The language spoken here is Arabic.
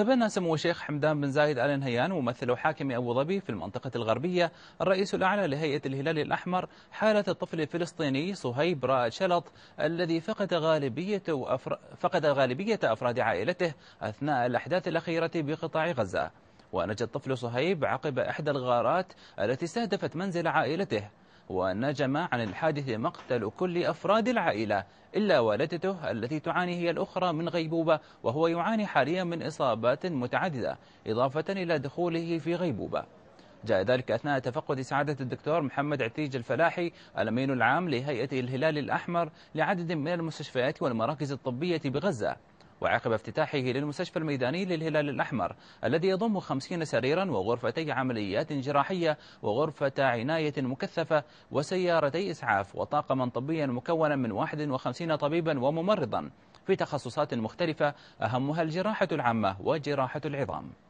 تبنى سمو الشيخ حمدان بن زايد آل نهيان ممثل حاكم أبو ظبي في المنطقة الغربية الرئيس الأعلى لهيئة الهلال الأحمر حالة الطفل الفلسطيني صهيب رائد شلط الذي فقد غالبية, أفر... فقد غالبية أفراد عائلته أثناء الأحداث الأخيرة بقطاع غزة ونجى الطفل صهيب عقب إحدى الغارات التي استهدفت منزل عائلته ونجم عن الحادث مقتل كل أفراد العائلة إلا والدته التي تعاني هي الأخرى من غيبوبة وهو يعاني حاليا من إصابات متعددة إضافة إلى دخوله في غيبوبة جاء ذلك أثناء تفقد سعادة الدكتور محمد عتيج الفلاحي الأمين العام لهيئة الهلال الأحمر لعدد من المستشفيات والمراكز الطبية بغزة وعقب افتتاحه للمستشفى الميداني للهلال الأحمر الذي يضم 50 سريرا وغرفتي عمليات جراحية وغرفة عناية مكثفة وسيارتي إسعاف وطاقما طبيا مكونا من 51 طبيبا وممرضا في تخصصات مختلفة أهمها الجراحة العامة وجراحة العظام